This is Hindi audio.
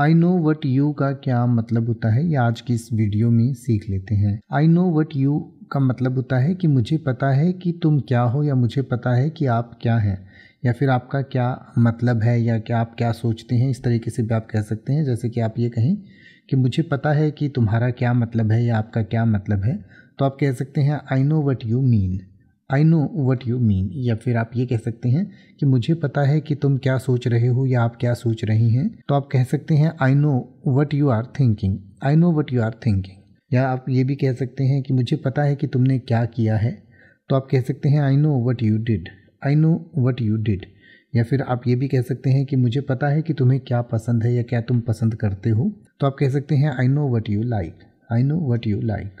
आई नो वट यू का क्या मतलब होता है ये आज की इस वीडियो में सीख लेते हैं आई नो वट यू का मतलब होता है कि मुझे पता है कि तुम क्या हो या मुझे पता है कि आप क्या हैं या फिर आपका क्या मतलब है या क्या आप क्या सोचते हैं इस तरीके से भी आप कह सकते हैं जैसे कि आप ये कहें कि मुझे पता है कि तुम्हारा क्या मतलब है या आपका क्या मतलब है तो आप कह सकते हैं I know what you mean I know what you mean या फिर आप ये कह सकते हैं कि मुझे पता है कि तुम क्या सोच रहे हो या आप क्या सोच रही हैं तो आप कह सकते हैं I know what you are thinking I know what you are thinking या आप ये भी कह सकते हैं कि मुझे पता है कि तुमने क्या किया है तो आप कह सकते हैं I know what you did I know what you did या फिर आप ये भी कह सकते हैं कि मुझे पता है कि तुम्हें क्या पसंद है या क्या तुम पसंद करते हो तो आप कह सकते हैं I know what you like I know what you like